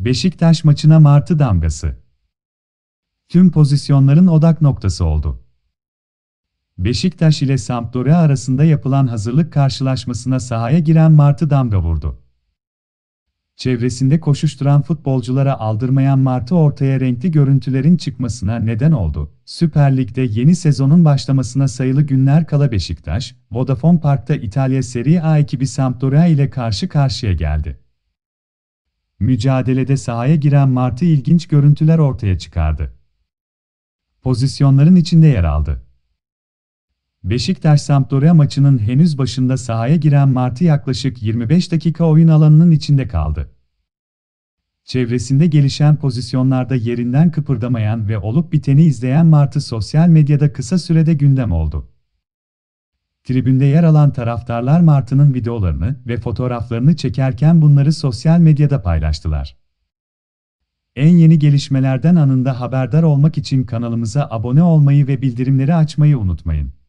Beşiktaş maçına martı damgası. Tüm pozisyonların odak noktası oldu. Beşiktaş ile Sampdoria arasında yapılan hazırlık karşılaşmasına sahaya giren Martı damga vurdu. Çevresinde koşuşturan futbolculara aldırmayan Martı ortaya renkli görüntülerin çıkmasına neden oldu. Süper Lig'de yeni sezonun başlamasına sayılı günler kala Beşiktaş, Vodafone Park'ta İtalya Serie A ekibi Sampdoria ile karşı karşıya geldi. Mücadelede sahaya giren Martı ilginç görüntüler ortaya çıkardı. Pozisyonların içinde yer aldı. Beşiktaş-Sampdoria maçının henüz başında sahaya giren Martı yaklaşık 25 dakika oyun alanının içinde kaldı. Çevresinde gelişen pozisyonlarda yerinden kıpırdamayan ve olup biteni izleyen Martı sosyal medyada kısa sürede gündem oldu. Tribünde yer alan taraftarlar Martı'nın videolarını ve fotoğraflarını çekerken bunları sosyal medyada paylaştılar. En yeni gelişmelerden anında haberdar olmak için kanalımıza abone olmayı ve bildirimleri açmayı unutmayın.